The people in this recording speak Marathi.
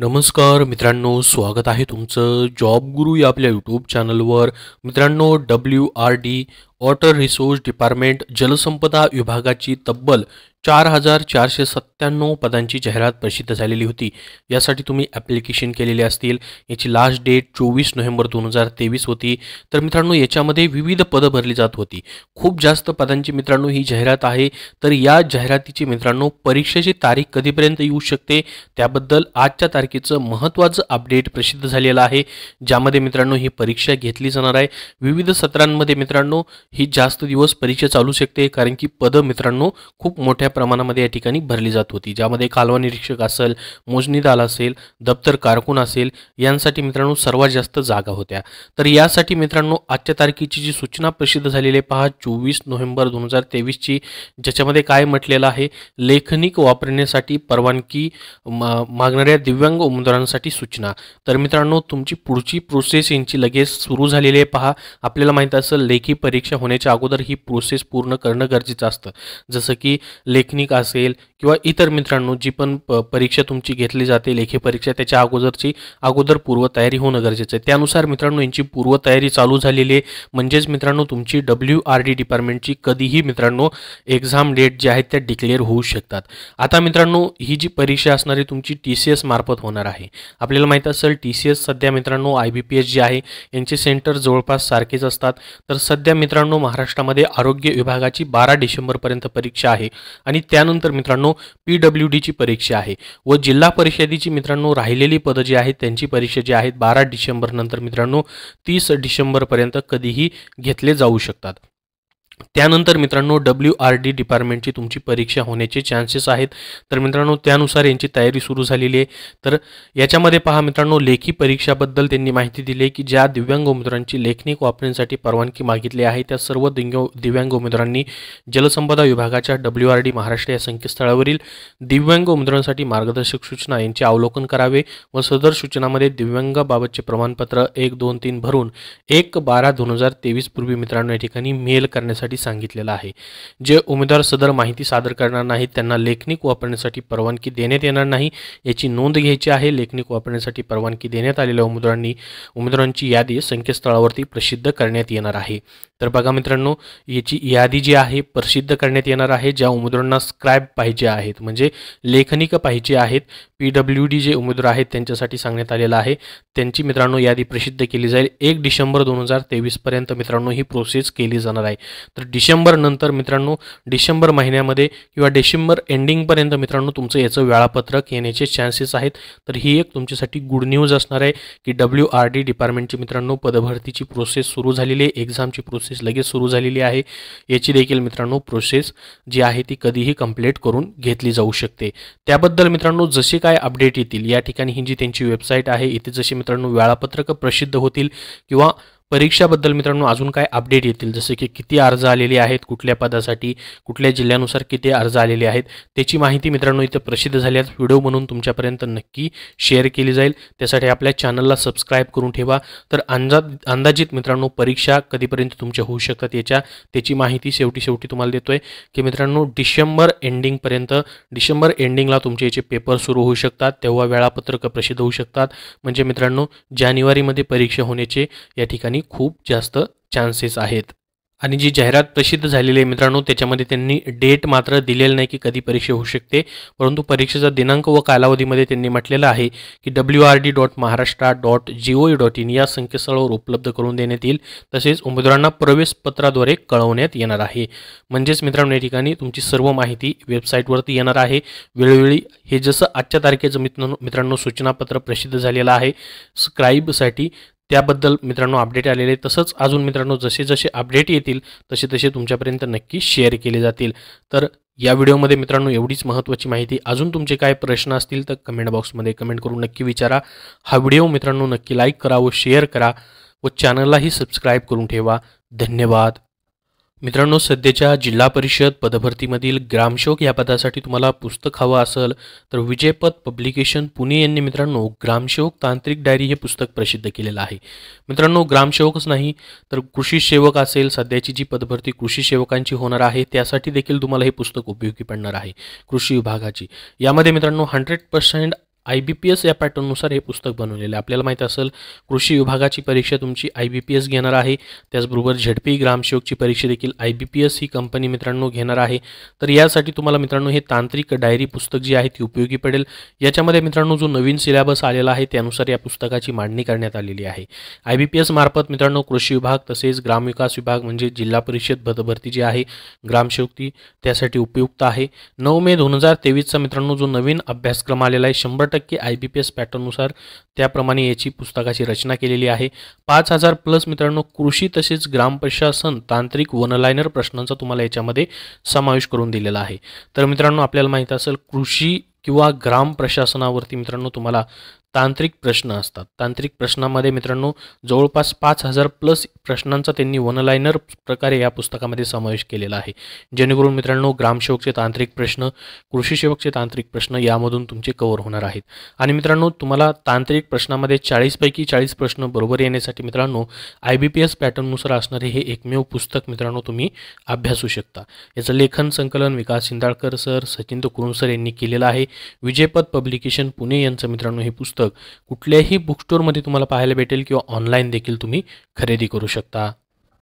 नमस्कार मित्रांनो स्वागत आहे तुमचं जॉब गुरु या आपल्या यूट्यूब चॅनलवर मित्रांनो W R D water resource department जलसंपदा विभागाची तब्बल चार हजार चारशे सत्त्याण्णव पदांची जाहिरात प्रसिद्ध झालेली होती यासाठी तुम्ही ॲप्लिकेशन केलेले असतील याची लास्ट डेट चोवीस नोव्हेंबर दोन हजार तेवीस होती तर मित्रांनो याच्यामध्ये विविध पदं भरली जात होती खूप जास्त पदांची मित्रांनो ही जाहिरात आहे तर या जाहिरातीची मित्रांनो परीक्षेची तारीख कधीपर्यंत येऊ शकते त्याबद्दल आजच्या तारखेचं महत्त्वाचं अपडेट प्रसिद्ध झालेलं आहे ज्यामध्ये मित्रांनो ही परीक्षा घेतली जाणार आहे विविध सत्रांमध्ये मित्रांनो ही जास्त दिवस परीक्षा चालू शकते कारण की पदं मित्रांनो खूप मोठ्या प्रमाणामध्ये या ठिकाणी भरली जात होती ज्यामध्ये कालवा निरीक्षक असेल मोजनीदाल असेल दप्तर कारकून असेल यांसाठी मित्रांनो सर्वात जास्त जागा होत्या तर यासाठी मित्रांनो आजच्या तारखेची जी सूचना प्रसिद्ध झालेली पहा चोवीस नोव्हेंबर दोन हजार तेवीसची ज्याच्यामध्ये काय म्हटलेलं आहे लेखनिक वापरण्यासाठी परवानगी मागणाऱ्या दिव्यांग उमेदवारांसाठी सूचना तर मित्रांनो तुमची पुढची प्रोसेस यांची लगेच सुरू झालेली आहे पहा आपल्याला माहीत असेल लेखी परीक्षा होण्याच्या अगोदर ही प्रोसेस पूर्ण करणं गरजेचं असतं जसं की लेख टेक्निक असेल किंवा इतर मित्रांनो जी पण परीक्षा तुमची घेतली जाते लेखी परीक्षा त्याच्या अगोदरची अगोदर पूर्वतयारी होणं गरजेचं आहे त्यानुसार मित्रांनो यांची पूर्वतयारी चालू झालेली आहे म्हणजेच मित्रांनो तुमची डब्ल्यू आर डी डिपार्टमेंटची कधीही मित्रांनो एक्झाम डेट जे आहेत त्या डिक्लेअर होऊ शकतात आता मित्रांनो ही जी परीक्षा असणारी तुमची टी सी एस मार्फत होणार आहे आपल्याला माहीत असेल टी सी एस सध्या मित्रांनो आय बी पी एस जे आहे यांचे सेंटर जवळपास सारखेच असतात तर सध्या मित्रांनो महाराष्ट्रामध्ये आरोग्य विभागाची बारा डिसेंबरपर्यंत परीक्षा आहे आणि त्यानंतर मित्रांनो मित्रांनो पी डब्ल्यू डीची परीक्षा आहे व जिल्हा परिषदेची मित्रांनो राहिलेली पदं जी आहेत त्यांची परीक्षा जी आहेत बारा डिसेंबरनंतर मित्रांनो तीस डिसेंबरपर्यंत कधीही घेतले जाऊ शकतात त्यानंतर मित्रांनो डब्ल्यू आर डी डिपार्टमेंटची तुमची परीक्षा होण्याचे चान्सेस आहेत तर मित्रांनो त्यानुसार यांची तयारी सुरू झालेली आहे तर याच्यामध्ये पहा मित्रांनो लेखी परीक्षाबद्दल त्यांनी माहिती दिली की ज्या दिव्यांग उमेदवारांची लेखनिक वापरण्यासाठी परवानगी मागितली आहे त्या सर्व दिव्य दिव्यांग उमेदवारांनी जलसंपदा विभागाच्या डब्ल्यू आर डी महाराष्ट्र या संकेतस्थळावरील दिव्यांग उमेदवारांसाठी मार्गदर्शक सूचना यांचे अवलोकन करावे व सदर सूचनामध्ये दिव्यांगाबाबतचे प्रमाणपत्र एक दोन तीन भरून एक बारा दोन हजार तेवीस पूर्वी मित्रांनो या ठिकाणी मेल करण्यासाठी करण्यासाठी सांगितलेलं आहे जे उमेदवार सदर माहिती सादर करणार नाहीत त्यांना लेखनिक वापरण्यासाठी परवानगी देण्यात येणार नाही याची नोंद घ्यायची आहे लेखनिक वापरण्यासाठी परवानगी देण्यात आलेल्या उमेदवारांनी उमेदवारांची यादी संकेतस्थळावरती प्रसिद्ध करण्यात येणार आहे तर बघा मित्रांनो याची यादी जी आहे प्रसिद्ध करण्यात येणार आहे ज्या उमेदवारांना स्क्रॅब पाहिजे आहेत म्हणजे लेखनिक पाहिजे आहेत पी डब्ल्यू डी जे उमेदवार आहेत त्यांच्यासाठी सांगण्यात आलेलं आहे त्यांची मित्रांनो यादी प्रसिद्ध केली जाईल एक डिसेंबर दोन हजार तेवीसपर्यंत मित्रांनो ही प्रोसेस केली जाणार आहे तर नंतर मित्रांनो डिसेंबर महिन्यामध्ये किंवा डिसेंबर एंडिंगपर्यंत मित्रांनो तुमचं याचं वेळापत्रक येण्याचे चान्सेस आहेत तर ही एक तुमच्यासाठी गुड न्यूज असणार आहे की डब्ल्यू आर डी डिपार्टमेंटची मित्रांनो पदभरतीची प्रोसेस सुरू झालेली आहे एक्झामची प्रोसेस लगेच सुरू झालेली आहे याची देखील मित्रांनो प्रोसेस जी आहे ती कधीही कंप्लीट करून घेतली जाऊ शकते त्याबद्दल मित्रांनो जसे काय अपडेट येतील या ठिकाणी ही जी त्यांची वेबसाईट आहे इथे जसे मित्रांनो वेळापत्रक प्रसिद्ध होतील किंवा परीक्षाबद्दल मित्रांनो अजून काय अपडेट येतील जसे की किती अर्ज आलेले आहेत कुठल्या पदासाठी कुठल्या जिल्ह्यानुसार किती अर्ज आलेले आहेत त्याची माहिती मित्रांनो इथं प्रसिद्ध झाल्यास व्हिडिओ म्हणून तुमच्यापर्यंत नक्की शेअर केली जाईल त्यासाठी आपल्या चॅनलला सबस्क्राईब करून ठेवा तर अंदाज अंदाजित मित्रांनो परीक्षा कधीपर्यंत तुमच्या होऊ शकतात याच्या त्याची माहिती शेवटी शेवटी तुम्हाला देतो आहे की मित्रांनो डिसेंबर एंडिंगपर्यंत डिसेंबर एंडिंगला तुमचे याचे पेपर सुरू होऊ शकतात तेव्हा वेळापत्रक प्रसिद्ध होऊ शकतात म्हणजे मित्रांनो जानेवारीमध्ये परीक्षा होण्याचे या ठिकाणी खूप जास्त चान्सेस आहेत आणि जी जाहिरात प्रसिद्ध झालेली आहे मित्रांनो त्याच्यामध्ये त्यांनी डेट मात्र दिलेलं नाही की कधी परीक्षा होऊ शकते परंतु परीक्षेचा दिनांक व कालावधीमध्ये त्यांनी म्हटलेलं आहे की W R D dot Maharashtra dot G O dot in या संकेतस्थळावर उपलब्ध करून देण्यात येईल तसेच उमेदवारांना पत्राद्वारे कळवण्यात येणार आहे म्हणजेच मित्रांनो या ठिकाणी तुमची सर्व माहिती वेबसाईटवरती येणार आहे वेळोवेळी हे जसं आजच्या तारखेचं मित्रांनो मित्रांनो सूचनापत्र प्रसिद्ध झालेलं आहे स्क्राईबसाठी त्याबद्दल मित्रांनो अपडेट आलेले तसंच अजून मित्रांनो जसे जसे अपडेट येतील तसे तसे तुमच्यापर्यंत नक्की शेअर केले जातील तर या व्हिडिओमध्ये मित्रांनो एवढीच महत्त्वाची माहिती अजून तुमचे काय प्रश्न असतील तर कमेंट बॉक्समध्ये कमेंट करून नक्की विचारा हा व्हिडिओ मित्रांनो नक्की लाईक करा व शेअर करा व चॅनललाही सबस्क्राईब करून ठेवा धन्यवाद मित्रांनो सध्याच्या जिल्हा परिषद पदभरतीमधील ग्रामसेवक या पदासाठी तुम्हाला पुस्तक हवं असेल तर विजयपद पब्लिकेशन पुणे यांनी मित्रांनो ग्रामसेवक तांत्रिक डायरी हे पुस्तक प्रसिद्ध केलेलं आहे मित्रांनो ग्रामसेवकच नाही तर कृषी सेवक असेल सध्याची जी पदभरती कृषी सेवकांची होणार आहे त्यासाठी देखील तुम्हाला हे पुस्तक उपयोगी पडणार आहे कृषी विभागाची यामध्ये मित्रांनो hundred percent I B P S या पॅटर्ननुसार हे पुस्तक बनवलेलं आहे आपल्याला माहीत असेल कृषी विभागाची परीक्षा तुमची आय बी पी एस घेणार आहे त्याचबरोबर झेडपी ग्रामसेवकची परीक्षा देखील आय बी पी एस ही कंपनी मित्रांनो घेणार आहे तर यासाठी तुम्हाला मित्रांनो हे तांत्रिक डायरी पुस्तक जी आहे ती उपयोगी पडेल याच्यामध्ये मित्रांनो जो नवीन सिलेबस आलेला आहे त्यानुसार या पुस्तकाची मांडणी करण्यात आलेली आहे आय बी पी एस मार्फत मित्रांनो कृषी विभाग तसेच ग्रामविकास विभाग म्हणजे जिल्हा परिषद पदभरती जी आहे ती त्यासाठी उपयुक्त आहे नऊ मे दोन हजार तेवीसचा मित्रांनो जो नवीन अभ्यासक्रम आलेला आहे शंभर टक्के आय बी पी एस पॅटर्ननुसार त्याप्रमाणे याची पुस्तकाची रचना केलेली आहे पाच हजार प्लस मित्रांनो कृषी तसेच ग्राम प्रशासन तांत्रिक वनलायनर प्रश्नांचा तुम्हाला याच्यामध्ये समावेश करून दिलेला आहे तर मित्रांनो आपल्याला माहीत असेल कृषी किंवा ग्राम प्रशासनावरती मित्रांनो तुम्हाला तांत्रिक प्रश्न असतात तांत्रिक प्रश्नामध्ये मित्रांनो जवळपास पाच हजार प्लस प्रश्नांचा त्यांनी वनलायनर प्रकारे या पुस्तकामध्ये समावेश केलेला आहे जेणेकरून मित्रांनो ग्रामसेवकचे तांत्रिक प्रश्न कृषीसेवकचे तांत्रिक प्रश्न यामधून तुमचे कवर होणार आहेत आणि मित्रांनो तुम्हाला तांत्रिक प्रश्नामध्ये चाळीसपैकी चाळीस प्रश्न बरोबर येण्यासाठी मित्रांनो आय बी पी एस पॅटर्ननुसार असणारे हे एकमेव पुस्तक मित्रांनो तुम्ही अभ्यासू शकता याचं लेखन संकलन विकास शिंदाळकर सर सचिन तुकुरुण सर यांनी केलेलं आहे विजयपद पब्लिकेशन पुणे यांचं मित्रांनो हे पुस्तक कुठल्याही बुक स्टोरमध्ये तुम्हाला पाहायला भेटेल किंवा ऑनलाईन देखील तुम्ही खरेदी करू शकता